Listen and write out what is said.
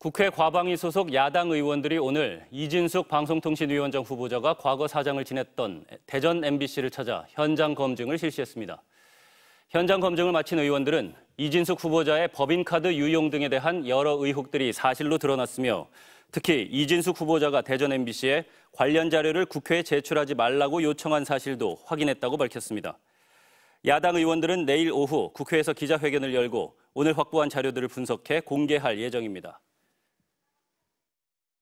국회 과방위 소속 야당 의원들이 오늘 이진숙 방송통신위원장 후보자가 과거 사장을 지냈던 대전 MBC를 찾아 현장 검증을 실시했습니다. 현장 검증을 마친 의원들은 이진숙 후보자의 법인카드 유용 등에 대한 여러 의혹들이 사실로 드러났으며 특히 이진숙 후보자가 대전 MBC에 관련 자료를 국회에 제출하지 말라고 요청한 사실도 확인했다고 밝혔습니다. 야당 의원들은 내일 오후 국회에서 기자회견을 열고 오늘 확보한 자료들을 분석해 공개할 예정입니다.